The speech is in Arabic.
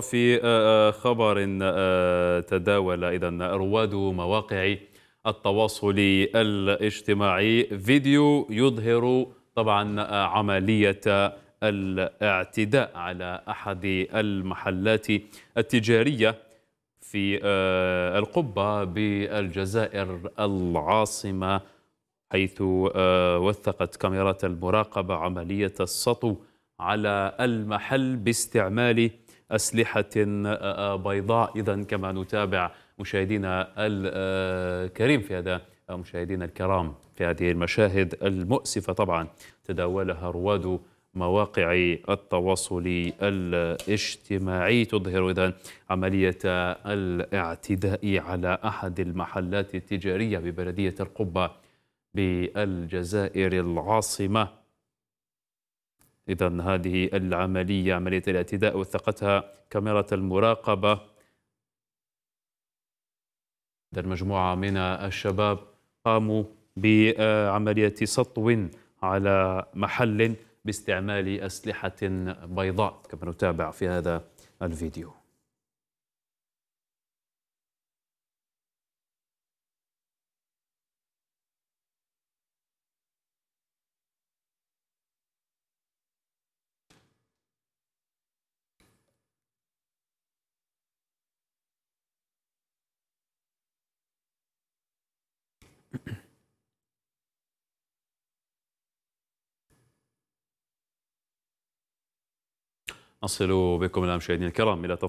في آه، آه، خبر آه، تداول إذا رواد مواقع التواصل الاجتماعي فيديو يظهر طبعا عملية الاعتداء على أحد المحلات التجارية في القبة بالجزائر العاصمة حيث وثقت كاميرات المراقبة عملية السطو على المحل باستعمال أسلحة آه، آه، بيضاء إذا كما نتابع مشاهدينا الكريم في هذا آه، مشاهدينا الكرام في هذه المشاهد المؤسفة طبعا تداولها رواد مواقع التواصل الاجتماعي تظهر إذا عملية الاعتداء على أحد المحلات التجارية ببلدية القبة بالجزائر العاصمة إذا هذه العملية عملية الاعتداء وثقتها كاميرا المراقبة المجموعة من الشباب قاموا بعملية سطو على محل باستعمال أسلحة بيضاء كما نتابع في هذا الفيديو نصل بكم إلى مشاهدينا الكرام إلى